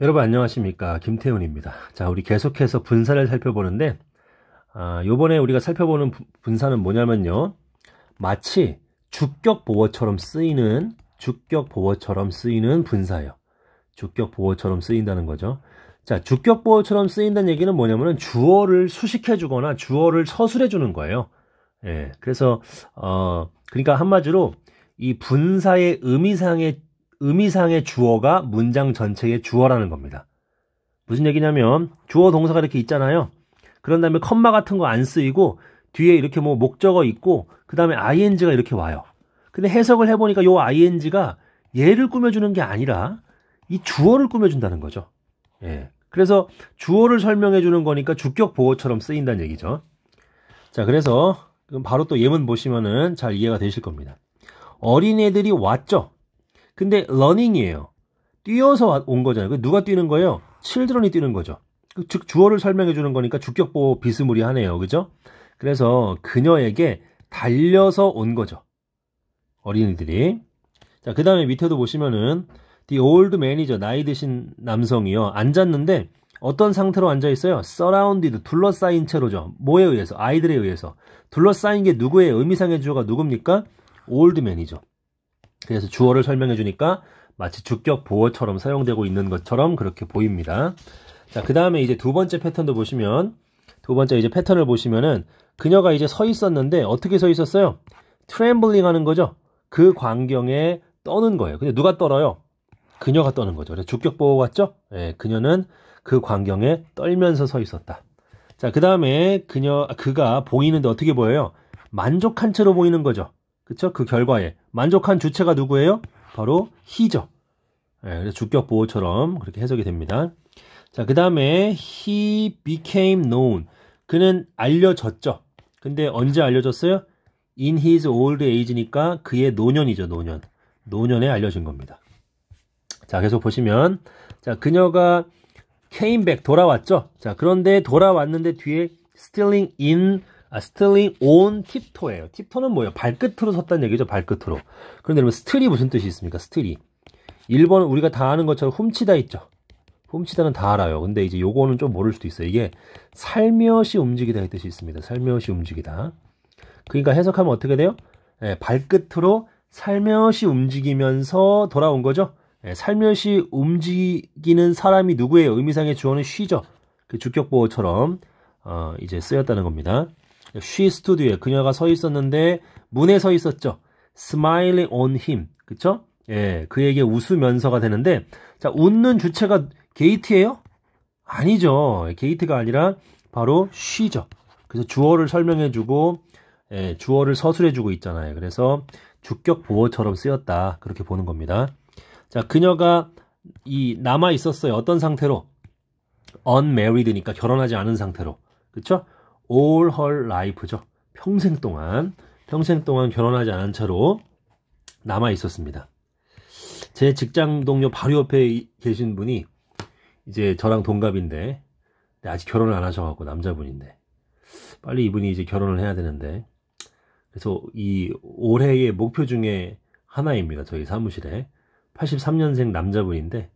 여러분 안녕하십니까 김태훈입니다. 자 우리 계속해서 분산을 살펴보는데 아, 요번에 우리가 살펴보는 분산은 뭐냐면요 마치 주격 보호처럼 쓰이는 주격 보호처럼 쓰이는 분사예요. 주격 보호처럼 쓰인다는 거죠. 자 주격 보호처럼 쓰인다는 얘기는 뭐냐면은 주어를 수식해주거나 주어를 서술해주는 거예요. 예, 그래서 어 그러니까 한마디로 이 분사의 의미상의 의미상의 주어가 문장 전체의 주어라는 겁니다. 무슨 얘기냐면 주어 동사가 이렇게 있잖아요. 그런 다음에 컴마 같은 거 안 쓰이고 뒤에 이렇게 뭐 목적어 있고 그 다음에 ing가 이렇게 와요. 근데 해석을 해보니까 요 ing가 얘를 꾸며주는 게 아니라 이 주어를 꾸며준다는 거죠. 예. 그래서 주어를 설명해 주는 거니까 주격 보호처럼 쓰인다는 얘기죠. 자, 그래서 바로 또 예문 보시면은 잘 이해가 되실 겁니다. 어린애들이 왔죠. 근데 러닝이에요. 뛰어서 온 거잖아요. 그 누가 뛰는 거예요? 칠드런이 뛰는 거죠. 즉 그 주어를 설명해 주는 거니까 주격보 비스무리하네요. 그죠? 그래서 그녀에게 달려서 온 거죠. 어린이들이. 자, 그다음에 밑에도 보시면은 The old man이죠. 나이 드신 남성이요. 앉았는데 어떤 상태로 앉아 있어요? surrounded 둘러싸인 채로죠. 뭐에 의해서? 아이들에 의해서. 둘러싸인 게 누구의 의미상의 주어가 누굽니까? old man이죠. 그래서 주어를 설명해 주니까 마치 주격 보어처럼 사용되고 있는 것처럼 그렇게 보입니다. 자, 그 다음에 이제 두 번째 패턴도 보시면, 두 번째 이제 패턴을 보시면은, 그녀가 이제 서 있었는데, 어떻게 서 있었어요? 트램블링 하는 거죠? 그 광경에 떠는 거예요. 근데 누가 떨어요? 그녀가 떠는 거죠. 그래서 주격 보호 같죠? 예, 그녀는 그 광경에 떨면서 서 있었다. 자, 그 다음에 그녀, 그가 보이는데 어떻게 보여요? 만족한 채로 보이는 거죠. 그쵸? 그 결과에 만족한 주체가 누구예요? 바로 희죠. 예, 주격 보호처럼 그렇게 해석이 됩니다. 자, 그 다음에 he became known. 그는 알려졌죠. 근데 언제 알려졌어요? in his old age니까 그의 노년이죠, 노년. 노년에 알려진 겁니다. 자, 계속 보시면 자, 그녀가 came back 돌아왔죠. 자, 그런데 돌아왔는데 뒤에 stealing in 아, 스틸링 온 팁토예요. 팁토는 뭐예요? 발끝으로 섰다는 얘기죠. 발끝으로. 그런데 여러분 스틸이 무슨 뜻이 있습니까? 스틸이. 1번 우리가 다 아는 것처럼 훔치다 있죠. 훔치다는 다 알아요. 근데 이제 요거는 좀 모를 수도 있어요. 이게 살며시 움직이다의 뜻이 있습니다. 살며시 움직이다. 그러니까 해석하면 어떻게 돼요? 예, 발끝으로 살며시 움직이면서 돌아온 거죠. 예, 살며시 움직이는 사람이 누구예요? 의미상의 주어는 쉬죠. 그 주격보호처럼 어, 이제 쓰였다는 겁니다. she stood에 그녀가 서 있었는데 문에 서 있었죠. smiling on him. 그쵸? 예, 그에게 웃으면서가 되는데 자, 웃는 주체가 게이트예요? 아니죠. 게이트가 아니라 바로 she죠. 그래서 주어를 설명해 주고 예, 주어를 서술해 주고 있잖아요. 그래서 주격 보호처럼 쓰였다. 그렇게 보는 겁니다. 자, 그녀가 이 남아 있었어요. 어떤 상태로? unmarried니까 결혼하지 않은 상태로. 그렇죠? all her life죠. 평생 동안 평생 동안 결혼하지 않은 채로 남아 있었습니다. 제 직장 동료 바로 옆에 계신 분이 이제 저랑 동갑인데 아직 결혼을 안 하셔갖고 남자분인데 빨리 이분이 이제 결혼을 해야 되는데 그래서 이 올해의 목표 중에 하나입니다. 저희 사무실에 83년생 남자분인데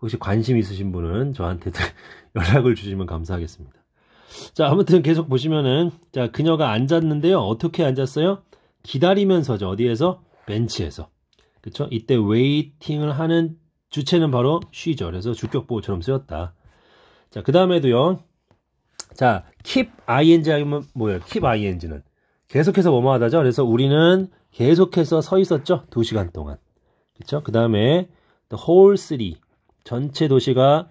혹시 관심 있으신 분은 저한테 연락을 주시면 감사하겠습니다. 자, 아무튼 계속 보시면은, 자, 그녀가 앉았는데요. 어떻게 앉았어요? 기다리면서죠. 어디에서? 벤치에서. 그쵸? 이때 웨이팅을 하는 주체는 바로 쉬죠. 그래서 주격보호처럼 쓰였다. 자, 그 다음에도요. 자, keep ing 하면 뭐예요? keep ing는. 계속해서 뭐뭐 하다죠? 그래서 우리는 계속해서 서 있었죠? 2시간 동안. 그쵸? 그 다음에 the whole city. 전체 도시가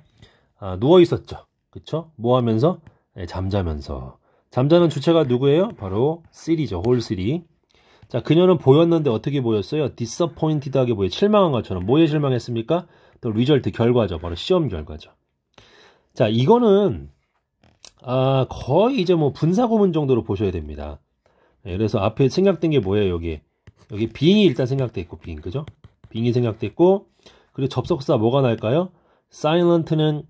아, 누워 있었죠. 그쵸? 뭐 하면서? 예, 잠자면서 잠자는 주체가 누구예요? 바로 씰리죠홀씰리 자, 그녀는 보였는데 어떻게 보였어요? 디 i s a p p o 하게 보여. 실망한 것처럼. 뭐에 실망했습니까? 또 리절트 결과죠. 바로 시험 결과죠. 자, 이거는 아, 거의 이제 뭐 분사구문 정도로 보셔야 됩니다. 예, 그래서 앞에 생각된 게 뭐예요, 여기? 여기 빙이 일단 생각돼 있고 빙, 그죠? 빙이 생각됐고 그리고 접속사 뭐가 날까요? 사 i 런트는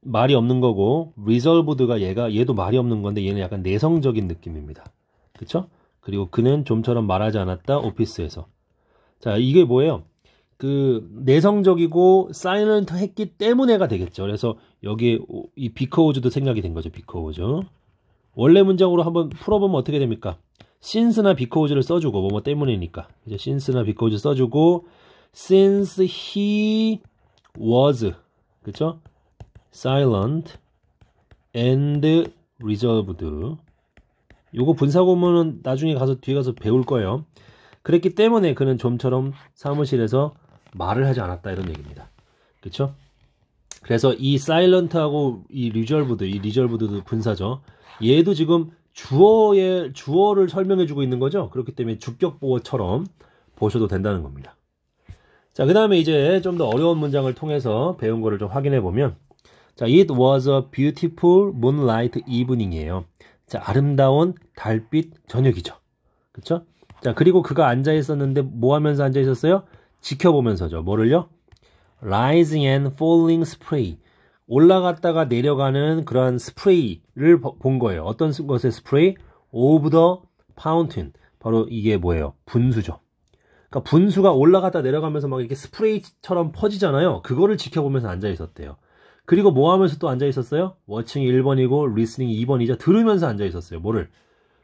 말이 없는 거고 리 e 브드가 얘가 얘도 말이 없는 건데 얘는 약간 내성적인 느낌입니다. 그렇죠? 그리고 그는 좀처럼 말하지 않았다 오피스에서. 자, 이게 뭐예요? 그 내성적이고 사이런트 했기 때문에가 되겠죠. 그래서 여기 이 비커우즈도 생각이 된 거죠. 비커우즈. 원래 문장으로 한번 풀어보면 어떻게 됩니까? 신스나비 e 우즈를 써주고 뭐뭐 때문이니까 이제 신스나비 e 우즈 써주고 since he was 그쵸? silent and reserved 요거 분사고문은 나중에 가서 뒤에 가서 배울 거예요. 그랬기 때문에 그는 좀처럼 사무실에서 말을 하지 않았다 이런 얘기입니다. 그쵸 그래서 이 silent하고 이 reserved, 이 reserved도 분사죠. 얘도 지금 주어의 주어를 설명해주고 있는 거죠. 그렇기 때문에 주격보어처럼 보셔도 된다는 겁니다. 자, 그 다음에 이제 좀 더 어려운 문장을 통해서 배운 거를 좀 확인해 보면 자, it was a beautiful moonlight evening이에요. 자, 아름다운 달빛 저녁이죠. 그쵸 자, 그리고 그가 앉아 있었는데 뭐 하면서 앉아 있었어요? 지켜보면서죠. 뭐를요? rising and falling spray. 올라갔다가 내려가는 그러한 스프레이를 본 거예요. 어떤 것의 스프레이? of the fountain. 바로 이게 뭐예요? 분수죠. 그러니까 분수가 올라갔다 내려가면서 막 이렇게 스프레이처럼 퍼지잖아요. 그거를 지켜보면서 앉아 있었대요. 그리고 뭐 하면서 또 앉아 있었어요? 워칭 1번이고 리스닝 2번이자 들으면서 앉아 있었어요. 뭐를?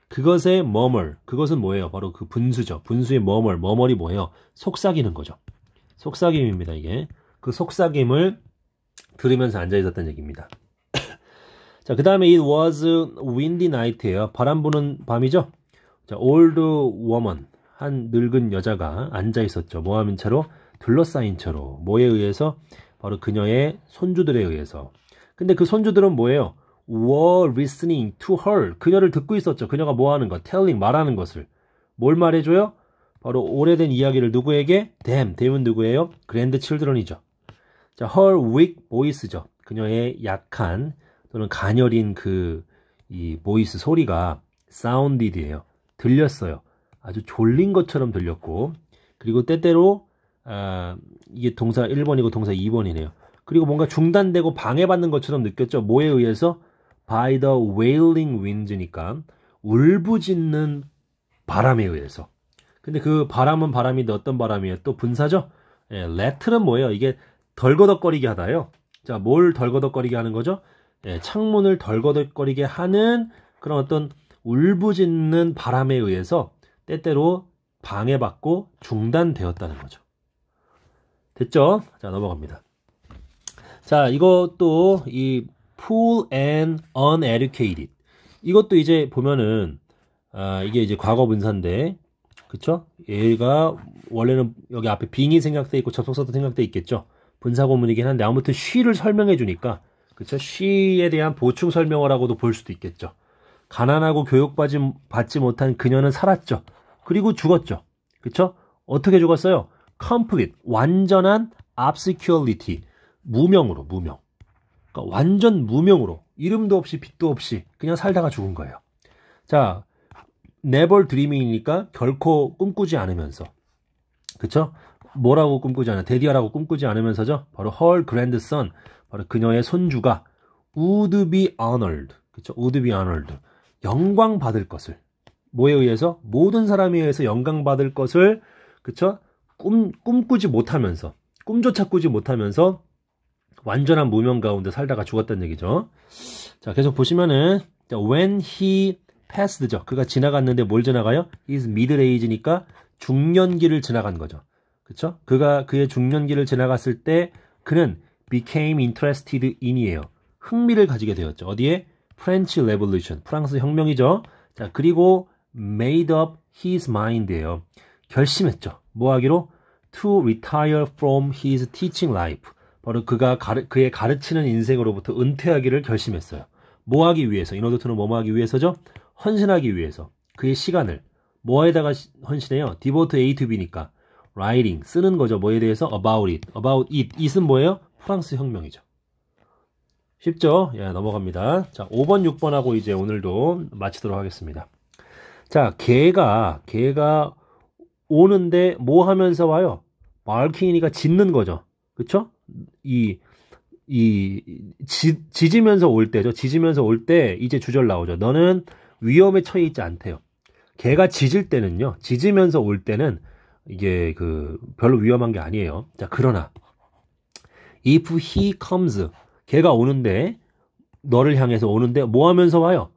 그것의 머멀. 그것은 뭐예요? 바로 그 분수죠. 분수의 머멀. 머멀이 뭐예요? 속삭이는 거죠. 속삭임입니다, 이게. 그 속삭임을 들으면서 앉아 있었던 얘기입니다. 자, 그다음에 it was windy night예요. 바람 부는 밤이죠. 자, old woman. 한 늙은 여자가 앉아 있었죠. 뭐하면 채로 둘러싸인 채로 뭐에 의해서 바로 그녀의 손주들에 의해서. 근데 그 손주들은 뭐예요? were listening to her. 그녀를 듣고 있었죠. 그녀가 뭐 하는 거? telling, 말하는 것을. 뭘 말해줘요? 바로 오래된 이야기를 누구에게? them. them은 누구예요? grand children이죠. 자, her weak voice죠. 그녀의 약한 또는 가녀린 그이 보이스 소리가 sounded이에요. 들렸어요. 아주 졸린 것처럼 들렸고 그리고 때때로 아, 이게 동사 1번이고 동사 2번이네요. 그리고 뭔가 중단되고 방해받는 것처럼 느꼈죠. 뭐에 의해서? By the wailing winds니까 울부짖는 바람에 의해서. 근데 그 바람은 바람인데 어떤 바람이에요? 또 분사죠? 예, l e t t 뭐예요? 이게 덜거덕거리게 하다요. 자, 뭘 덜거덕거리게 하는 거죠? 예, 창문을 덜거덕거리게 하는 그런 어떤 울부짖는 바람에 의해서 때때로 방해받고 중단되었다는 거죠. 됐죠? 자, 넘어갑니다. 자, 이것도 이 pool and uneducated. 이것도 이제 보면은, 아, 이게 이제 과거 분사인데, 그쵸? 얘가 원래는 여기 앞에 빙이 생각돼 있고 접속사도 생각돼 있겠죠? 분사고문이긴 한데, 아무튼 she를 설명해 주니까, 그쵸? she에 대한 보충 설명어라고도 볼 수도 있겠죠. 가난하고 교육받지 받지 못한 그녀는 살았죠. 그리고 죽었죠. 그쵸? 어떻게 죽었어요? complete 완전한 obscurity 무명으로 무명 그러니까 완전 무명으로 이름도 없이 빛도 없이 그냥 살다가 죽은 거예요. 자, never dreaming이니까 결코 꿈꾸지 않으면서 그쵸? 뭐라고 꿈꾸지 않아? 데디아라고 꿈꾸지 않으면서죠. 바로 헐 그랜드선 바로 그녀의 손주가 would be honored 그쵸? would be honored 영광 받을 것을 뭐에 의해서 모든 사람에 의해서 영광 받을 것을 그쵸? 꿈, 꿈꾸지 못하면서, 꿈조차 꾸지 못하면서 완전한 무명 가운데 살다가 죽었다는 얘기죠. 자, 계속 보시면은, when he passed죠. 그가 지나갔는데 뭘 지나가요? is middle age니까 중년기를 지나간 거죠. 그쵸? 그가 그의 중년기를 지나갔을 때 그는 became interested in이에요. 흥미를 가지게 되었죠. 어디에? 프렌치 레볼루션, 프랑스 혁명이죠. 자, 그리고 made up his mind예요. 결심했죠. 뭐 하기로? To retire from his teaching life. 바로 그가 가르, 그의 가르치는 인생으로부터 은퇴하기를 결심했어요. 뭐 하기 위해서? In o 트는 뭐뭐 하기 위해서죠? 헌신하기 위해서. 그의 시간을. 뭐에다가 헌신해요? 디보트 A to B니까. writing, 쓰는 거죠. 뭐에 대해서? about it. about it. it은 뭐예요? 프랑스 혁명이죠. 쉽죠? 예, 넘어갑니다. 자, 5번, 6번하고 이제 오늘도 마치도록 하겠습니다. 자, 개가, 개가 오는데 뭐 하면서 와요? 마 말키니가 짖는 거죠. 그쵸? 이, 이, 지, 짖으면서 올 때죠. 짖으면서 올 때 이제 주절 나오죠. 너는 위험에 처해 있지 않대요. 개가 짖을 때는요, 짖으면서 올 때는 이게 그 별로 위험한 게 아니에요. 자, 그러나 if he comes 개가 오는데 너를 향해서 오는데 뭐 하면서 와요?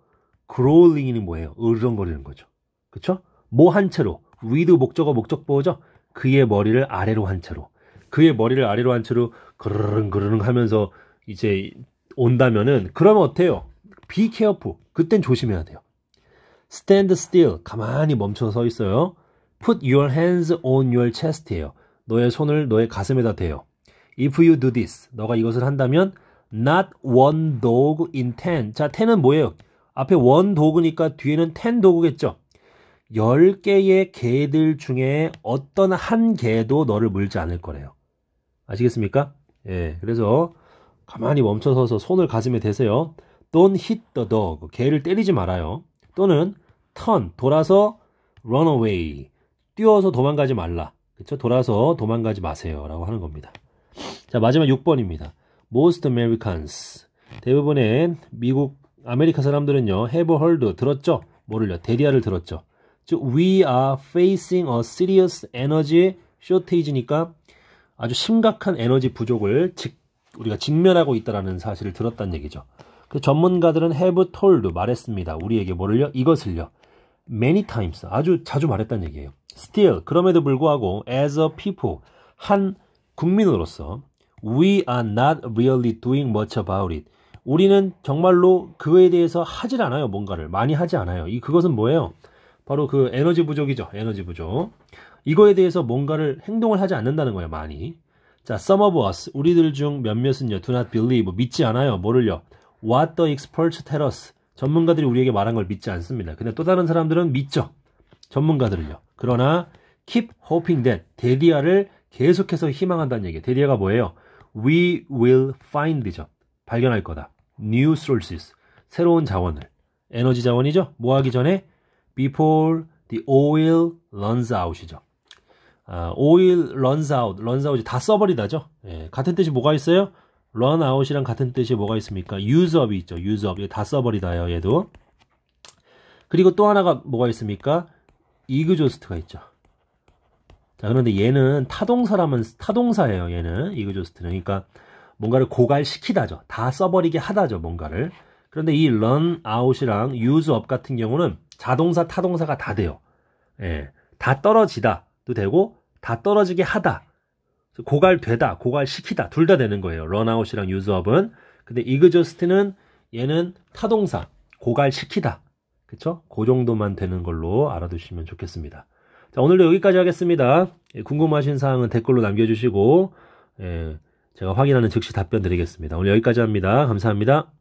growling이 뭐예요? 으르렁거리는 거죠. 그쵸뭐 한 채로 위드 목적어 목적보죠. 그의 머리를 아래로 한 채로 그의 머리를 아래로 한 채로 그르릉 그르릉 하면서 이제 온다면은 그러면 어때요? 비 케어풀. 그땐 조심해야 돼요. stand still. 가만히 멈춰 서 있어요. put your hands on your chest예요. 너의 손을 너의 가슴에다 대요. if you do this. 너가 이것을 한다면 not one dog in ten. 자, ten은 뭐예요? 앞에 one dog니까 뒤에는 ten dog겠죠? 10개의 개들 중에 어떤 한 개도 너를 물지 않을 거래요. 아시겠습니까? 예, 그래서 가만히 멈춰서서 손을 가슴에 대세요. Don't hit the dog. 개를 때리지 말아요. 또는 turn, 돌아서 run away. 뛰어서 도망가지 말라. 그렇죠? 돌아서 도망가지 마세요. 라고 하는 겁니다. 자, 마지막 6번입니다. Most Americans. 대부분의 미국, 아메리카 사람들은요, have heard, 들었죠? 모를려 대디아를 들었죠. 즉 we are facing a serious energy shortage니까 아주 심각한 에너지 부족을 직, 우리가 직면하고 있다라는 사실을 들었다는 얘기죠. 그 전문가들은 have told 말했습니다. 우리에게 뭐를요? 이것을요. many times 아주 자주 말했다는 얘기예요. still 그럼에도 불구하고 as a people 한 국민으로서 we are not really doing much about it. 우리는 정말로 그에 대해서 하질 않아요. 뭔가를 많이 하지 않아요. 이 그것은 뭐예요? 바로 그 에너지 부족이죠. 에너지 부족. 이거에 대해서 뭔가를 행동을 하지 않는다는 거예요. 많이. 자, some of us, 우리들 중 몇몇은요, do not believe, 믿지 않아요. 뭐를요? What the experts tell us. 전문가들이 우리에게 말한 걸 믿지 않습니다. 근데 또 다른 사람들은 믿죠. 전문가들은요. 그러나 keep hoping that 데디아를 계속해서 희망한다는 얘기예요. 데디아가 뭐예요? We will find죠. 발견할 거다. New sources. 새로운 자원을. 에너지 자원이죠. 뭐 하기 전에 before the oil runs out이죠. 아, oil runs out, runs out이 다 써버리다죠. 예, 같은 뜻이 뭐가 있어요? run out이랑 같은 뜻이 뭐가 있습니까? use up이 있죠. use up. 다 써버리다요, 얘도. 그리고 또 하나가 뭐가 있습니까? 이그조스트가 있죠. 자, 그런데 얘는 타동사라면, 타동사예요, 얘는. 이그조스트는. 그러니까 뭔가를 고갈시키다죠. 다 써버리게 하다죠, 뭔가를. 그런데 이 run out이랑 use up 같은 경우는 자동사, 타동사가 다 돼요. 예. 다 떨어지다도 되고 다 떨어지게 하다. 고갈되다, 고갈시키다 둘 다 되는 거예요. run out이랑 use up은. 근데 exhaust는 얘는 타동사, 고갈시키다. 그쵸? 그 정도만 되는 걸로 알아두시면 좋겠습니다. 자, 오늘도 여기까지 하겠습니다. 예, 궁금하신 사항은 댓글로 남겨주시고, 예, 제가 확인하는 즉시 답변 드리겠습니다. 오늘 여기까지 합니다. 감사합니다.